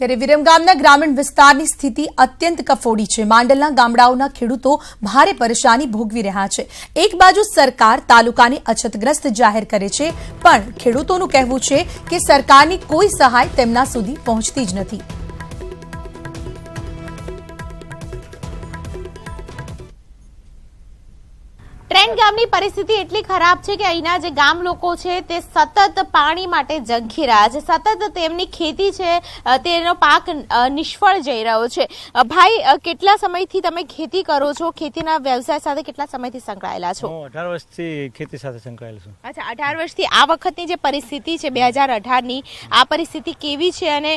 ત્યારે વિરમગામના ગ્રામીણ વિસ્તારની સ્થિતિ અત્યંત કફોડી છે માંડલના ગામડાઓના ખેડૂતો ભારે પરેશાની ભોગવી રહ્યા છે એક બાજુ સરકાર તાલુકાને અછતગ્રસ્ત જાહેર કરે છે પણ ખેડૂતોનું કહેવું છે કે સરકારની કોઈ સહાય તેમના સુધી પહોંચતી જ નથી ટ્રેન ગામની પરિસ્થિતિ એટલી ખરાબ છે કે અહીંના જે ગામ લોકો છે તે સતત પાણી માટે જંખી રહ્યા છે સતત તેમની ખેતી છે તેનો પાક નિષ્ફળ જઈ રહ્યો છે ભાઈ કેટલા સમયથી તમે ખેતી કરો છો ખેતીના વ્યવસાય સાથે કેટલા સમયથી સંકળાયેલા છો અઢાર વર્ષથી ખેતી સાથે સંકળાયેલ છું અચ્છા અઢાર વર્ષથી આ વખતની જે પરિસ્થિતિ છે બે હજાર અઢારની આ પરિસ્થિતિ કેવી છે અને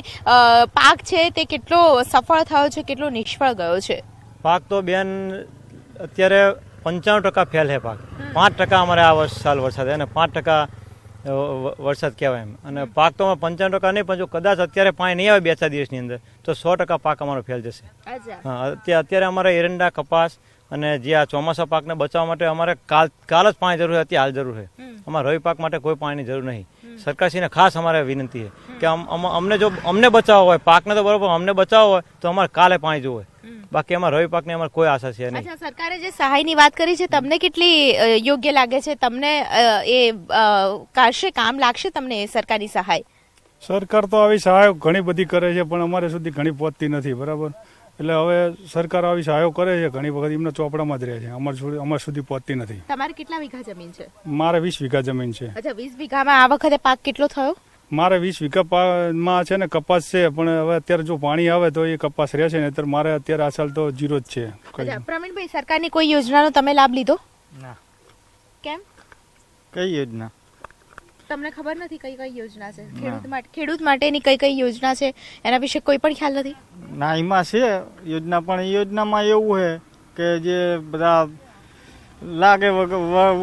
પાક છે તે કેટલો સફળ થયો છે કેટલો નિષ્ફળ ગયો છે પાક તો બેન અત્યારે પંચાણું ટકા ફેલ છે પાક પાંચ ટકા અમારે આ વર્ષ સાલ વરસાદ અને પાંચ ટકા વરસાદ કહેવાય એમ અને પાક તો પંચાણું ટકા નહીં પણ જો કદાચ અત્યારે પાણી નહીં આવે બે ચાર દિવસની અંદર તો સો ટકા પાક અમારો ફેલ જશે હા અત્યારે અમારે એરંડા કપાસ અને જે આ ચોમાસા પાકને બચાવવા માટે અમારે કાલ કાલ જ પાણી જરૂર છે હાલ જરૂર છે અમારે રવિ પાક માટે કોઈ પાણીની જરૂર નહીં સરકારશ્રીને ખાસ અમારે વિનંતી છે કે અમને જો અમને બચાવવો હોય પાકને તો બરોબર અમને બચાવવો હોય તો અમારે કાલે પાણી જોવું હોય બાકી અમારા રવિ પાકની અમારે કોઈ આશા છે નહીં સરકારે જે સહાયની વાત કરી છે તમને કેટલી યોગ્ય લાગે છે તમને એ કાશે કામ લાગશે તમને એ સરકારી સહાય સરકાર તો આવી સહાયો ઘણી બધી કરે છે પણ અમારે સુધી ઘણી પહોંચતી નથી બરાબર એટલે હવે સરકાર આવી સહાયો કરે છે ઘણી વખત એમના ચોપડામાં જ રહે છે અમાર સુધી અમાર સુધી પહોંચતી નથી તમારે કેટલા વીઘા જમીન છે મારે વીસ વીઘા જમીન છે અચ્છા વીસ વીઘામાં આ વખતે પાક કેટલો થયો મારે વીસ વીઘામાં છે ને કપાસ છે પણ હવે અત્યારે જો પાણી આવે તો એ કપાસ રહેશે ને અત્યારે મારે અત્યારે આ સાલ તો જીરો જ છે પ્રવીણભાઈ સરકારની કોઈ યોજનાનો તમે લાભ લીધો ના કેમ કઈ યોજના તમને ખબર નથી કઈ કઈ યોજના છે ખેડૂત માટે ખેડૂત માટેની કઈ કઈ યોજના છે એના વિશે કોઈ પણ ખ્યાલ નથી ના એમાં છે યોજના પણ યોજનામાં એવું છે કે જે બધા લાગે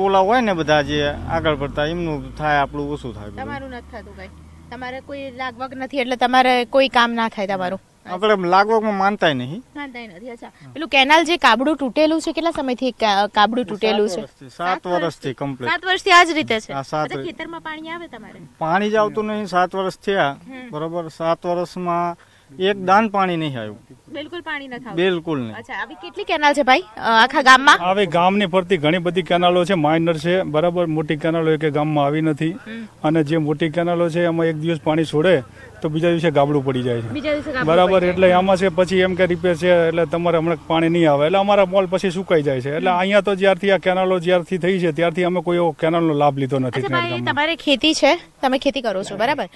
ઓલા હોય ને બધા જે આગળ પડતા એમનું થાય આપણું ઓછું થાય તમારું નથી થતું કઈ તમારે કોઈ લાગવગ નથી એટલે તમારે કોઈ કામ ના થાય તમારું આપણે લાગવગમાં માનતા નહીં માનતા નથી અચ્છા પેલું કેનાલ જે કાબડું તૂટેલું છે કેટલા સમયથી કાબડું તૂટેલું છે સાત વર્ષથી કમ્પ્લીટ સાત થી આ જ રીતે છે ખેતરમાં પાણી આવે તમારે પાણી જ આવતું નહીં સાત વર્ષ થયા બરોબર સાત વર્ષમાં એક દાન પાણી નહીં આવ્યું બિલકુલ પાણી નથી બિલકુલ નહીં અચ્છા આવી કેટલી કેનાલ છે ભાઈ આખા ગામમાં હવે ગામની ફરતી ઘણી બધી કેનાલો છે માઇનર છે બરાબર મોટી કેનાલો કે ગામમાં આવી નથી અને જે મોટી કેનાલો છે એમાં એક દિવસ પાણી છોડે તો બીજા દિવસે ગાબડું પડી જાય છે બરાબર એટલે આમાં છે પછી એમ કે રિપેર છે એટલે તમારે હમણાં પાણી નહીં આવે એટલે અમારા મોલ પછી સુકાઈ જાય છે એટલે અહીંયા તો જ્યારથી આ કેનાલો જ્યારથી થઈ છે ત્યારથી અમે કોઈ એવો કેનાલનો લાભ લીધો નથી તમારે ખેતી છે તમે ખેતી કરો છો બરાબર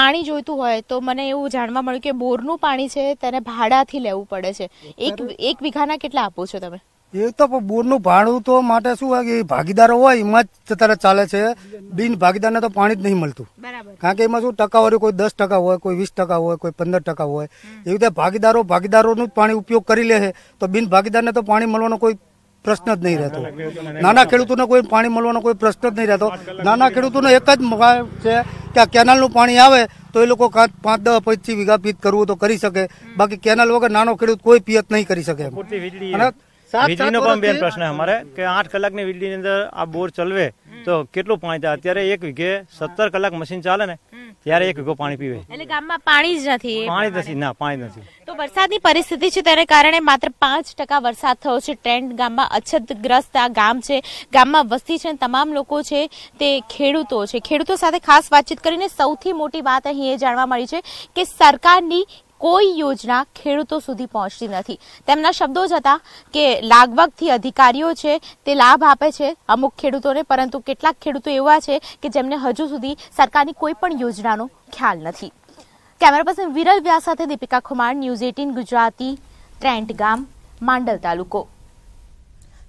પાણી જોઈતું હોય તો મને એવું જાણવા મળ્યું કે બોરનું પાણી છે તેને ભાડાથી લેવું પડે છે એક એક વીઘાના કેટલા આપો છો તમે એ તો બોરનું ભાડું તો માટે શું હોય કે ભાગીદારો હોય એમાં જ અત્યારે ચાલે છે બિન ભાગીદારને તો પાણી જ નહીં મળતું કારણ કે એમાં શું ટકા ટકાવારી કોઈ દસ ટકા હોય કોઈ વીસ ટકા હોય કોઈ પંદર ટકા હોય એવી રીતે ભાગીદારો ભાગીદારોનું જ પાણી ઉપયોગ કરી લે છે તો બિન ભાગીદારને તો પાણી મળવાનો કોઈ પ્રશ્ન જ નહીં રહેતો નાના ખેડૂતોને કોઈ પાણી મળવાનો કોઈ પ્રશ્ન જ નહીં રહેતો નાના ખેડૂતોનો એક જ છે કે આ કેનાલનું પાણી આવે તો એ લોકો પાંચ દસ પચીસ વીઘા પીત કરવું તો કરી શકે બાકી કેનાલ વગર નાનો ખેડૂત કોઈ પિયત નહીં કરી શકે અને વીજળીનો પણ બેન પ્રશ્ન અમારે કે આઠ કલાકની વીજળીની અંદર આ બોર ચલવે તો કેટલું પાણી થાય અત્યારે એક વીઘે સત્તર કલાક મશીન ચાલે ને ત્યારે એક વીઘો પાણી પીવે એટલે ગામમાં પાણી જ નથી પાણી નથી ના પાણી નથી તો વરસાદની પરિસ્થિતિ છે તેને કારણે માત્ર પાંચ ટકા વરસાદ થયો છે ટ્રેન્ડ ગામમાં અછતગ્રસ્ત આ ગામ છે ગામમાં વસ્તી છે તમામ લોકો છે તે ખેડૂતો છે ખેડૂતો સાથે ખાસ વાતચીત કરીને સૌથી મોટી વાત અહીં એ જાણવા મળી છે કે સરકારની કોઈ યોજના ખેડૂતો સુધી પહોંચતી નથી તેમના શબ્દો જ હતા કે લાગવગથી અધિકારીઓ છે તે લાભ આપે છે અમુક ખેડૂતોને પરંતુ કેટલાક ખેડૂતો એવા છે કે જેમને હજુ સુધી સરકારની કોઈ પણ યોજનાનો ખ્યાલ નથી કેમેરા પર્સન વિરલ વ્યાસ સાથે દીપિકા ખુમાર ન્યૂઝ એટીન ગુજરાતી ત્રેન્ટ ગામ માંડલ તાલુકો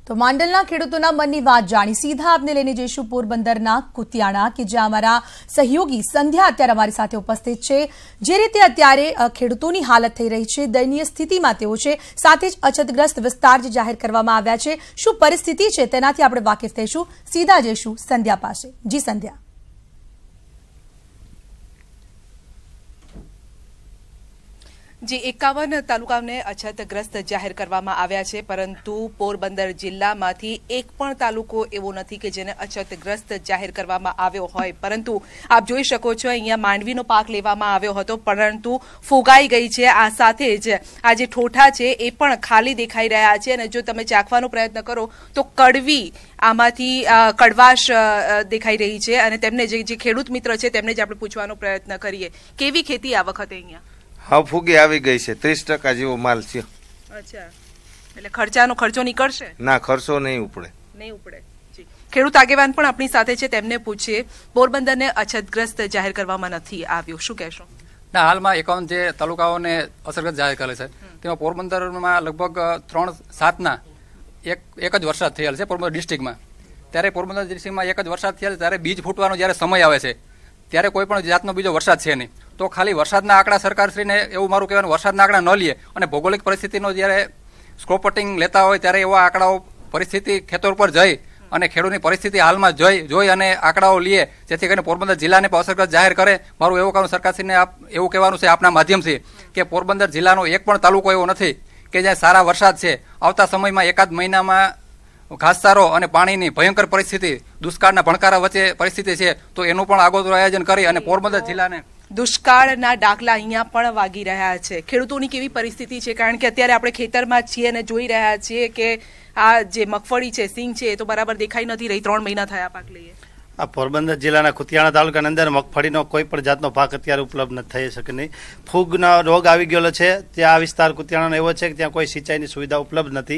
તો માંડલના ખેડૂતોના મનની વાત જાણી સીધા આપને લઈને જઈશું પોરબંદરના કુતિયાણા કે જ્યાં અમારા સહયોગી સંધ્યા અત્યારે અમારી સાથે ઉપસ્થિત છે જે રીતે અત્યારે ખેડૂતોની હાલત થઈ રહી છે દયનીય સ્થિતિમાં તેઓ છે સાથે જ અછતગ્રસ્ત વિસ્તાર જે જાહેર કરવામાં આવ્યા છે શું પરિસ્થિતિ છે તેનાથી આપણે વાકેફ થઈશું સીધા જઈશું સંધ્યા પાસે જી સંધ્યા જે એકાવન તાલુકાને અછતગ્રસ્ત જાહેર કરવામાં આવ્યા છે પરંતુ પોરબંદર જિલ્લામાંથી એક પણ તાલુકો એવો નથી કે જેને અછતગ્રસ્ત જાહેર કરવામાં આવ્યો હોય પરંતુ આપ જોઈ શકો છો અહીંયા માંડવીનો પાક લેવામાં આવ્યો હતો પરંતુ ફૂગાઈ ગઈ છે આ સાથે જ આ જે ઠોઠા છે એ પણ ખાલી દેખાઈ રહ્યા છે અને જો તમે ચાખવાનો પ્રયત્ન કરો તો કડવી આમાંથી કડવાશ દેખાઈ રહી છે અને તેમને જે ખેડૂત મિત્ર છે તેમને જ આપણે પૂછવાનો પ્રયત્ન કરીએ કેવી ખેતી આ વખતે અહીંયા હા ફૂગી આવી ગઈ છે ત્રીસ ટકા જેવો માલ છે અચ્છા એટલે ખર્ચાનો ખર્ચો નીકળશે ના ખર્ચો નહીં ઉપડે નહીં ઉપડે ખેડૂત આગેવાન પણ આપણી સાથે છે તેમને પૂછીએ પોરબંદરને અછતગ્રસ્ત જાહેર કરવામાં નથી આવ્યો શું કહેશો ના હાલમાં એકાવન જે તાલુકાઓને અસરગ્રસ્ત જાહેર કરે છે તેમાં પોરબંદરમાં લગભગ ત્રણ સાતના એક એક જ વરસાદ થયેલ છે પોરબંદર ડિસ્ટ્રિક્ટમાં ત્યારે પોરબંદર ડિસ્ટ્રિક્ટમાં એક જ વરસાદ થયેલ ત્યારે બીજ ફૂટવાનો જ્યારે સમય આવે છે ત્યારે કોઈ પણ જાતનો બીજો વરસાદ છે નહીં તો ખાલી વરસાદના આંકડા સરકારશ્રીને એવું મારું કહેવાનું વરસાદના આંકડા ન લઈએ અને ભૌગોલિક પરિસ્થિતિનો જ્યારે સ્કોપટિંગ લેતા હોય ત્યારે એવા આંકડાઓ પરિસ્થિતિ ખેતર પર જઈ અને ખેડૂતની પરિસ્થિતિ હાલમાં જોઈ જોઈ અને આંકડાઓ લઈએ જેથી કરીને પોરબંદર જિલ્લાને પણ અસરગ્રસ્ત જાહેર કરે મારું એવું કહેવાનું સરકારશ્રીને આપ એવું કહેવાનું છે આપના માધ્યમથી કે પોરબંદર જિલ્લાનો એક પણ તાલુકો એવો નથી કે જ્યાં સારા વરસાદ છે આવતા સમયમાં એકાદ મહિનામાં ઘાસચારો અને પાણીની ભયંકર પરિસ્થિતિ દુષ્કાળના ભણકારા વચ્ચે પરિસ્થિતિ છે તો એનું પણ આગોતરું આયોજન કરી અને પોરબંદર જિલ્લાને દુષ્કાળના ડાકલા અહીંયા પણ વાગી રહ્યા છે ખેડૂતોની કેવી પરિસ્થિતિ છે કારણ કે અત્યારે આપણે ખેતરમાં છીએ અને જોઈ રહ્યા છીએ કે આ જે મગફળી છે સિંગ છે એ તો બરાબર દેખાઈ નથી રહી ત્રણ મહિના થયા પાક લઈએ આ પોરબંદર જિલ્લાના કુતિયાણા તાલુકાની અંદર મગફળીનો કોઈ પણ જાતનો પાક અત્યારે ઉપલબ્ધ નથી થઈ શકે નહીં ફૂગનો રોગ આવી ગયેલો છે ત્યાં આ વિસ્તાર કુતિયાણાનો એવો છે કે ત્યાં કોઈ સિંચાઈની સુવિધા ઉપલબ્ધ નથી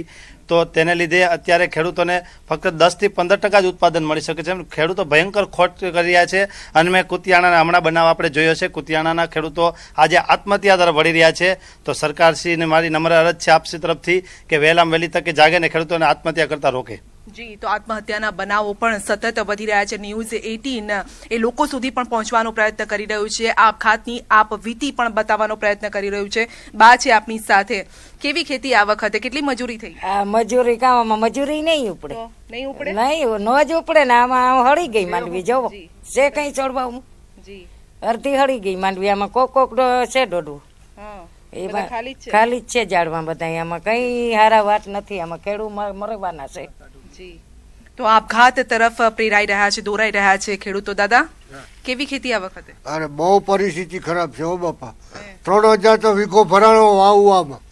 તો તેને લીધે અત્યારે ખેડૂતોને ફક્ત દસથી પંદર ટકા જ ઉત્પાદન મળી શકે છે ખેડૂતો ભયંકર ખોટ કરી રહ્યા છે અને મેં કુતિયાણાના હમણાં બનાવ આપણે જોયો છે કુતિયાણાના ખેડૂતો આજે આત્મહત્યા તરફ વળી રહ્યા છે તો સરકારશ્રીને મારી નમ્ર અરજ છે આપસી તરફથી કે વહેલામાં વહેલી તકે જાગે ને ખેડૂતોને આત્મહત્યા કરતાં રોકે જી તો આત્મહત્યાના બનાવો પણ સતત વધી રહ્યા છે ન્યૂઝ એટીન એ લોકો સુધી પણ પહોંચવાનો પ્રયત્ન કરી રહ્યું છે આપઘાતની આપવીતી પણ બતાવવાનો પ્રયત્ન કરી રહ્યું છે બા છે આપની સાથે કેવી ખેતી આ વખતે કેટલી મજૂરી થઈ મજૂરી કામમાં મજૂરી નહીં ઉપડે નહીં ઉપડે નહીં ન જ ઉપડે ને આમાં હળી ગઈ માંડવી જવો છે કઈ ચડવા હું અડધી હળી ગઈ માંડવી આમાં કોક કોક છે ડોડું એમાં ખાલી જ છે ઝાડમાં બધા આમાં કઈ હારા વાત નથી આમાં ખેડૂ મરવાના છે જી તો આપઘાત તરફ પ્રેરાઈ રહ્યા છે દોરાઈ રહ્યા છે ખેડૂતો દાદા કેવી ખેતી આ વખતે અરે બહુ પરિસ્થિતિ ખરાબ છે હો બાપા ત્રણ હજાર તો વીઘો ભરાણો વાવવામાં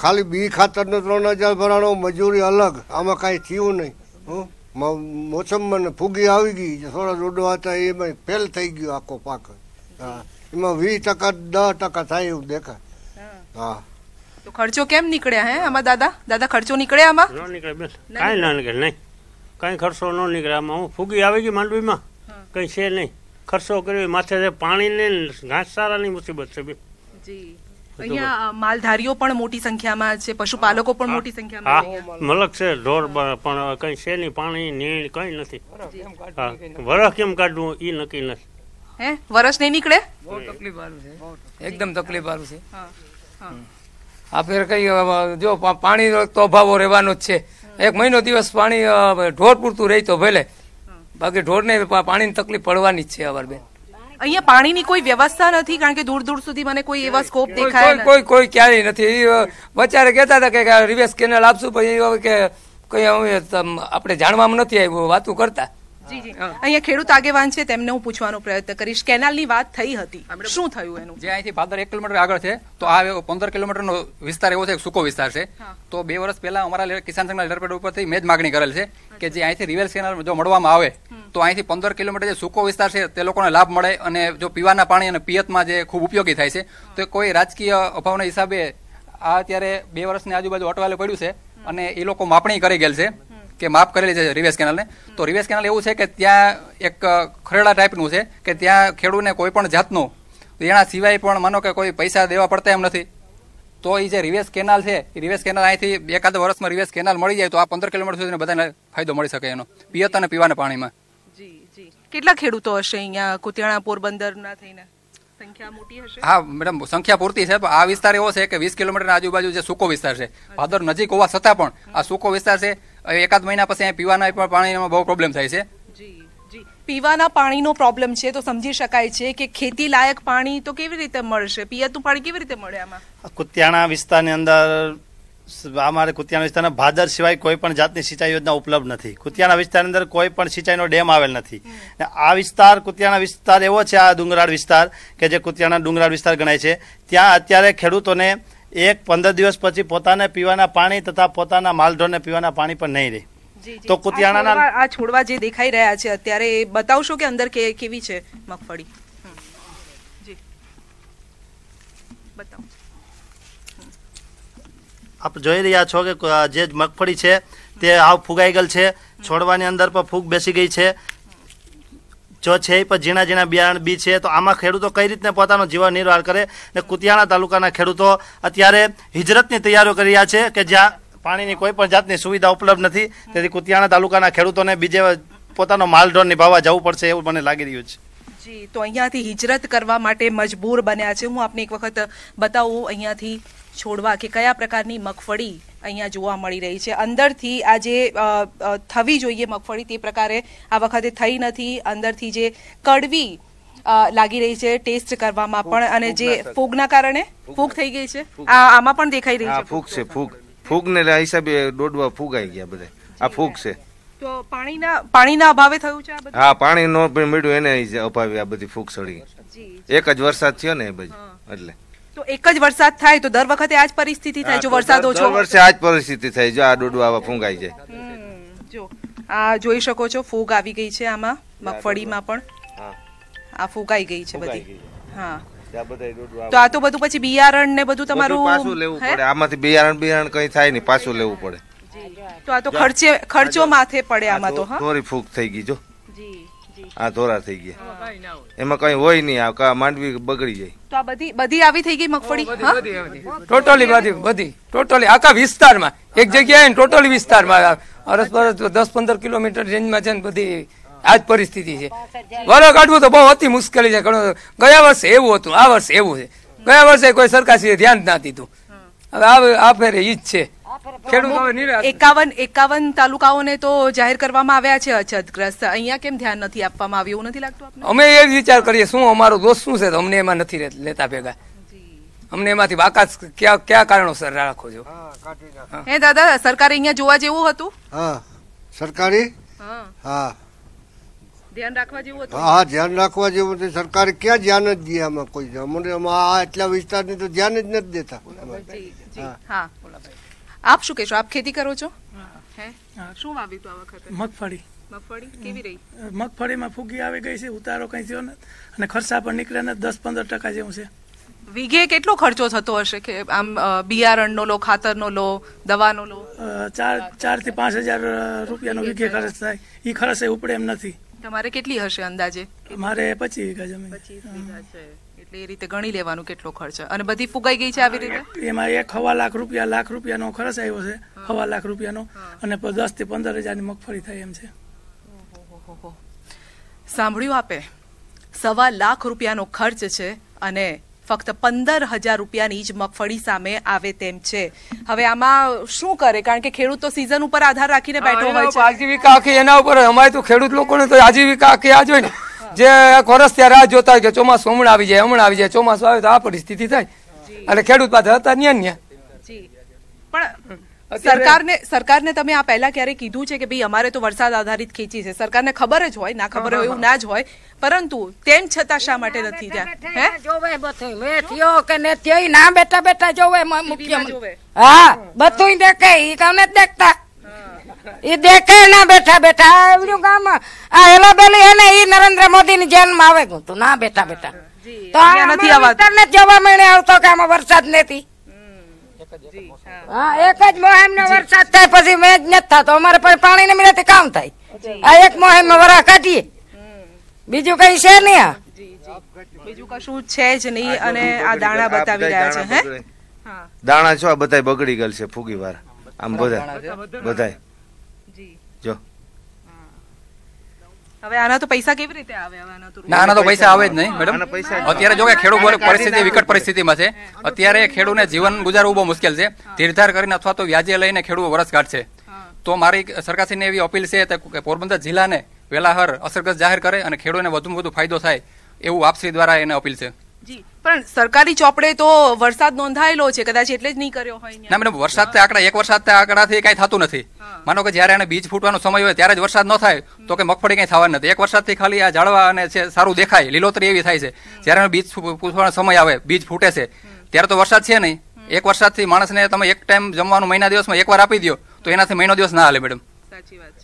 ખાલી બી ખાતર નો ત્રણ હજાર ભરાણો મજૂરી અલગ આમાં કાંઈ થયું નહીં મોસમમાં ફૂગી આવી ગઈ થોડા રોડો હતા એમાં ફેલ થઈ ગયો આખો પાક એમાં વીસ ટકા દસ ટકા થાય એવું દેખાય હા તો ખર્ચો કેમ નીકળ્યા હે આમાં દાદા દાદા ખર્ચો નીકળ્યા આમાં ન નીકળે બેન કાંઈ ના નીકળે નહીં કાંઈ ખર્ચો ન નીકળે આમાં હું ફૂગી આવી ગઈ માંડવીમાં કંઈ છે નહીં ખર્ચો કર્યો માથે પાણીની ની મુસીબત છે જી અહીંયા માલધારીઓ પણ મોટી સંખ્યામાં છે પશુપાલકો પણ મોટી સંખ્યામાં મલક છે ઢોર પણ કઈ છે નહીં પાણી નીણ કઈ નથી વરસ કેમ કાઢવું એ નક્કી નથી હે વરસ નહીં નીકળે બહુ તકલીફ વાળું છે એકદમ તકલીફ વાળું છે હા આ ફેર કઈ જો પાણી તો અભાવો રહેવાનો જ છે એક મહિનો દિવસ પાણી ઢોર પૂરતું રહી તો ભલે બાકી ઢોરને પાણીની તકલીફ પડવાની જ છે અવાર બેન અહીંયા પાણીની કોઈ વ્યવસ્થા નથી કારણ કે દૂર દૂર સુધી મને કોઈ એવા સ્કોપ દેખાય કોઈ કોઈ ક્યારેય નથી બચારે કહેતા હતા કે રિવેસ કેનાલ આપશું પણ એ કે કઈ આપણે જાણવામાં નથી આવ્યું વાતું કરતા અહીંયા ખેડૂત આગેવાન છે તેમને હું પૂછવાનો પ્રયત્ન કરીશ કેનાલની વાત થઈ હતી શું થયું એનું જે અહીંથી ભાદર એક કિલોમીટર આગળ છે તો આ પંદર કિલોમીટરનો વિસ્તાર એવો છે સૂકો વિસ્તાર છે તો બે વર્ષ પહેલા અમારા કિસાન સંઘના લેટરપેડ ઉપરથી મેં જ માગણી કરેલ છે કે જે અહીંથી રિવર્સ કેનાલ જો મળવામાં આવે તો અહીંથી પંદર કિલોમીટર જે સૂકો વિસ્તાર છે તે લોકોને લાભ મળે અને જો પીવાના પાણી અને પિયતમાં જે ખૂબ ઉપયોગી થાય છે તો કોઈ રાજકીય અભાવના હિસાબે આ અત્યારે બે વર્ષની આજુબાજુ અટવાલે પડ્યું છે અને એ લોકો માપણી કરી ગયેલ છે કે માફ કરેલી છે રિવેસ કેનાલને તો રિવેસ કેનાલ એવું છે કે ત્યાં એક ખરેડા ટાઈપનું છે કે ત્યાં ખેડૂતને કોઈ પણ જાતનું એના સિવાય પણ માનો કે કોઈ પૈસા દેવા પડતા એમ નથી તો એ જે રિવેસ કેનાલ છે એ રિવેસ કેનાલ અહીંથી એકાદ વર્ષમાં રિવેસ કેનાલ મળી જાય તો આ પંદર કિલોમીટર સુધી બધાને ફાયદો મળી શકે એનો પિયત અને પીવાના પાણીમાં કેટલા ખેડૂતો હશે અહીંયા કુતિયાણા પોરબંદરના થઈને હા મેડમ સંખ્યા પૂરતી છે આ વિસ્તાર એવો છે કે વીસ કિલોમીટર આજુબાજુ જે સુકો વિસ્તાર છે ભાદર નજીક હોવા છતાં પણ આ સુકો વિસ્તાર છે એકાદ મહિના પછી પીવાના પણ પાણીમાં બહુ પ્રોબ્લેમ થાય છે પીવાના પાણીનો પ્રોબ્લેમ છે તો સમજી શકાય છે કે ખેતી લાયક પાણી તો કેવી રીતે મળશે પિયતનું પાણી કેવી રીતે મળે આમાં કુતિયાણા વિસ્તારની અંદર અમારે કુતિયાણા વિસ્તારના ભાદર સિવાય કોઈ પણ જાતની સિંચાઈ યોજના ઉપલબ્ધ નથી કુતિયાણા વિસ્તારની અંદર કોઈ પણ સિંચાઈનો ડેમ આવેલ નથી આ વિસ્તાર કુતિયાણા વિસ્તાર એવો છે આ ડુંગરાળ વિસ્તાર કે જે કુતિયાણા ડુંગરાળ વિસ્તાર ગણાય છે ત્યાં અત્યારે ખેડૂતોને એક પંદર દિવસ પછી પોતાને પીવાના પાણી તથા પોતાના માલઢોરને પીવાના પાણી પણ નહીં રહે તો કુતિયાણાના આ છોડવા જે દેખાઈ રહ્યા છે અત્યારે એ બતાવશો કે અંદર કેવી છે મગફળી આપ જોઈ રહ્યા છો કે જે મગફળી છે તે આવ ફૂગાઈ ગયેલ છે છોડવાની અંદર પણ ફૂગ બેસી ગઈ છે જો છે પણ ઝીણા ઝીણા બિયારણ બી છે તો આમાં ખેડૂતો કઈ રીતને પોતાનો જીવન નિર્વાહ કરે ને કુતિયાણા તાલુકાના ખેડૂતો અત્યારે હિજરતની તૈયારીઓ કરી રહ્યા છે કે જ્યાં પાણીની કોઈ પણ જાતની સુવિધા ઉપલબ્ધ નથી તેથી કુતિયાણા તાલુકાના ખેડૂતોને બીજે પોતાનો માલઢોર નિભાવવા જવું પડશે એવું મને લાગી રહ્યું છે જી તો અહીંયાથી હિજરત કરવા માટે મજબૂર બન્યા છે હું આપને એક વખત બતાવું અહીંયાથી છોડવા કે કયા પ્રકારની મગફળી અહીંયા જોવા મળી રહી છે અંદરથી આ જે થવી જોઈએ મગફળી તે પ્રકારે આ વખતે થઈ નથી અંદરથી જે કડવી લાગી રહી છે ટેસ્ટ કરવામાં પણ અને જે ફૂગના કારણે ફૂગ થઈ ગઈ છે આ આમાં પણ દેખાઈ રહી છે ફૂગ છે ફૂગ ફૂગ ને હિસાબે દોડવા ફૂગ આવી ગયા બધા આ ફૂગ છે તો પાણીના પાણીના અભાવે થયું છે હા પાણી નો મળ્યું એને અભાવે આ બધી ફૂગ સડી એક જ વરસાદ થયો ને એ બધું એટલે તો એક જ વરસાદ થાય તો દર વખતે આ પરિસ્થિતિ થાય જો વરસાદ ઓછો દર વર્ષે આ પરિસ્થિતિ થાય જો આ ડોડવા આવા જાય જો આ જોઈ શકો છો ફૂગ આવી ગઈ છે આમાં મગફળીમાં પણ આ ફૂગાઈ ગઈ છે બધી હા તો આ તો બધું પછી બિયારણ ને બધું તમારું પાછું લેવું પડે આમાંથી બિયારણ બિયારણ કઈ થાય નહીં પાછું લેવું પડે તો આ તો ખર્ચે ખર્ચો માથે પડે આમાં તો હા થોડી ફૂગ થઈ ગઈ જો આ ધોરા થઈ ગયા એમાં કઈ હોય નહીં આ માંડવી બગડી જાય તો આ બધી બધી આવી થઈ ગઈ મગફળી ટોટલી બધી બધી ટોટલી આખા વિસ્તારમાં એક જગ્યાએ ટોટલી વિસ્તારમાં અરસ પરસ દસ પંદર કિલોમીટર રેન્જમાં છે ને બધી આ જ પરિસ્થિતિ છે વરો કાઢવું તો બહુ અતિ મુશ્કેલી છે ગયા વર્ષે એવું હતું આ વર્ષે એવું છે ગયા વર્ષે કોઈ સરકારશ્રીએ ધ્યાન જ ના દીધું હવે આ ફેરે ઈ જ છે એકાવન એકાવન તાલુકાઓને તો જાહેર કરવામાં આવ્યા છે અછતગ્રસ્ત અહીંયા કેમ ધ્યાન નથી આપવામાં આવ્યું એવું નથી લાગતું અમે એ વિચાર કરીએ શું અમારો દોષ શું છે અમને એમાં નથી લેતા ભેગા અમને એમાંથી બાકાત કયા કયા કારણોસર રાખો છો હે દાદા સરકારે અહીંયા જોવા જેવું હતું હા સરકારે હા ધ્યાન હા ધ્યાન રાખવા જેવું સરકારે ક્યાં ધ્યાન જ દે કોઈ આ એટલા વિસ્તારની તો ધ્યાન જ નથી દેતા આપ શું કહેશો આપ ખેતી કરો છો હે શું વાવ્યું આ વખતે મગફળી મગફળી કેવી રહી મગફળીમાં ફૂગી આવી ગઈ છે ઉતારો કંઈ થયો ને અને ખર્ચા પણ નીકળે ને દસ પંદર ટકા જેવું છે વીઘે કેટલો ખર્ચો થતો હશે કે આમ બિયારણનો લો ખાતરનો લો દવાનો લો ચાર ચાર થી પાંચ હજાર રૂપિયાનો વીઘે ખર્ચ થાય એ ખર્ચ ઉપડે એમ નથી તમારે કેટલી હશે અંદાજે મારે પચીસ વીઘા જમીન પચીસ વીઘા છે એટલે એ રીતે ગણી લેવાનું કેટલો ખર્ચ અને બધી ફુગાઈ ગઈ છે આવી રીતે એમાં એક હવા લાખ રૂપિયા લાખ રૂપિયાનો ખર્ચ આવ્યો છે હવા લાખ રૂપિયાનો અને દસ થી પંદર હજારની મગફળી થાય એમ છે સાંભળ્યું આપે સવા લાખ રૂપિયાનો ખર્ચ છે અને ફક્ત પંદર હજાર રૂપિયાની જ મગફળી સામે આવે તેમ છે હવે આમાં શું કરે કારણ કે ખેડૂત તો સીઝન ઉપર આધાર રાખીને બેઠો હોય છે આજીવિકા આખી એના ઉપર અમારે તો ખેડૂત લોકોને તો આજીવિકા આખી આજ હોય ને જે એક વર્ષ રાહ જોતા કે ચોમાસું હમણાં આવી જાય હમણાં આવી જાય ચોમાસું આવે તો આ પરિસ્થિતિ થાય અને ખેડૂત પાસે હતા ન્યા ન્યા પણ સરકારને સરકારને તમે આ પહેલા ક્યારે કીધું છે કે ભાઈ અમારે તો વરસાદ આધારિત ખેતી છે સરકારને ખબર જ હોય ના ખબર હોય એવું ના જ હોય પરંતુ તેમ છતાં શા માટે નથી ત્યાં બેઠા બેઠા મે થયો જોવે મુખ્ય હા બધું દેખે ઈ કામ દેખતા એ દેખે ના બેઠા બેઠા આવડ્યું ગામમાં આ હેલો બેલી એને ઈ નરેન્દ્ર મોદી ની જેન માં આવે તું ના બેટા બેટા તો નથી વિસ્તારને જવા મળે આવતો કે આમાં વરસાદ નથી હા એક જ મોહેમ નો વરસાદ થાય પછી મેં જ નથી થતો અમારે પાણી ને મિલાથી કામ થાય આ એક મોહેમ માં વરા કાઢીએ બીજું કઈ છે નહીં આ બીજું કશું છે જ નહીં અને આ દાણા બતાવી રહ્યા છે હે દાણા છો આ બધાય બગડી ગયેલ છે ફૂગી વાર આમ બધા બધાય જો પરિસ્થિતિમાં છે અત્યારે ખેડૂતને જીવન ગુજારવું બહુ મુશ્કેલ છે ધીરધાર કરીને અથવા તો વ્યાજે લઈને ખેડૂત વરસ કાઢશે તો મારી સરકારશ્રીને એવી અપીલ છે કે પોરબંદર જિલ્લાને વેલાહર અસરગ્રસ્ત જાહેર કરે અને ખેડૂતને વધુમાં વધુ ફાયદો થાય એવું આપશ્રી દ્વારા એને અપીલ છે પણ સરકારી ચોપડે તો વરસાદ નોંધાયેલો છે કદાચ એટલે જ નહીં કર્યો હોય ના મેડમ વરસાદ આંકડા એક વરસાદ આંકડાથી કઈ થતું નથી માનો કે જ્યારે એને બીજ ફૂટવાનો સમય હોય ત્યારે જ વરસાદ ન થાય તો કે મગફળી કઈ થવાની નથી એક વરસાદથી ખાલી આ જાળવા અને છે સારું દેખાય લીલોતરી એવી થાય છે જ્યારે બીજ ફૂટવાનો સમય આવે બીજ ફૂટે છે ત્યારે તો વરસાદ છે નહીં એક વરસાદથી માણસને તમે એક ટાઈમ જમવાનું મહિના દિવસમાં એકવાર આપી દો તો એનાથી મહિનો દિવસ ના હાલે મેડમ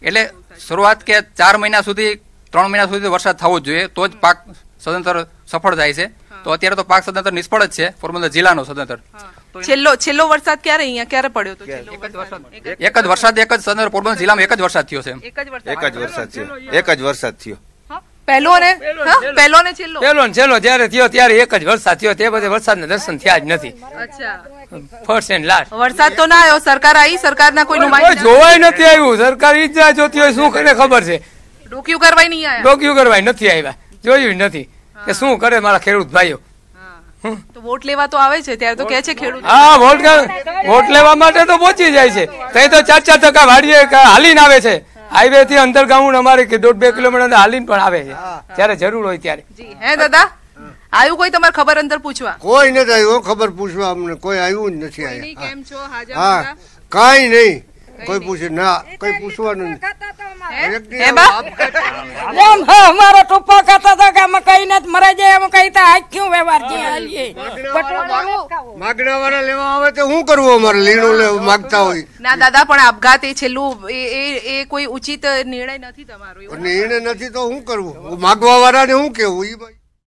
એટલે શરૂઆત કે ચાર મહિના સુધી ત્રણ મહિના સુધી વરસાદ થવો જ જોઈએ તો જ પાક સદંતર સફળ થાય છે તો અત્યારે તો પાક સદંતર નિષ્ફળ જ છે પોરબંદર જિલ્લાનો સદંતર છેલ્લો છેલ્લો વરસાદ ક્યારે અહીંયા ક્યારે પડ્યો હતો એક જ વરસાદ એક જ સદંતર પોરબંદર જિલ્લામાં એક જ વરસાદ થયો છે એક જ વરસાદ થયો એક જ વરસાદ થયો પહેલો ને છેલ્લો પહેલો થયો ત્યારે એક જ વરસાદ થયો તે બધે વરસાદના દર્શન થયા જ નથી ફર્સ્ટ એન્ડ લાસ્ટ વરસાદ તો ના આવ્યો સરકાર આવી સરકારના કોઈનું જોવાય નથી આવ્યું સરકાર ઈ જોતી હોય શું કરે ખબર છે ડોક્યુ કરવાય નહીં ડોક્યુ કરવાય નથી આવ્યા જોયું નથી કે શું કરે મારા ખેડૂત ભાઈઓ તો વોટ લેવા તો આવે છે ત્યારે તો કે છે ખેડૂત હા વોટ વોટ લેવા માટે તો પહોંચી જાય છે ત્યાં તો ચાર ચાર ટકા વાડીએ હાલીને આવે છે હાઈવે થી અંદર ગાઉન અમારે દોઢ બે કિલોમીટર હાલી પણ આવે છે ત્યારે જરૂર હોય ત્યારે હે દાદા આવ્યું કોઈ તમારે ખબર અંદર પૂછવા કોઈ નથી આવ્યું ખબર પૂછવા અમને કોઈ આવ્યું જ નથી આવ્યું હા કઈ નહીં કોઈ પૂછે ના કોઈ પૂછવાનું નથી વ્યવહાર છે માગણા લેવા આવે તો શું કરવું અમારે લીણું લેવું માગતા હોય દાદા પણ આપઘાત છેલ્લું એ એ કોઈ ઉચિત નિર્ણય નથી નિર્ણય નથી તો શું કરવું માગવા શું કેવું એ ભાઈ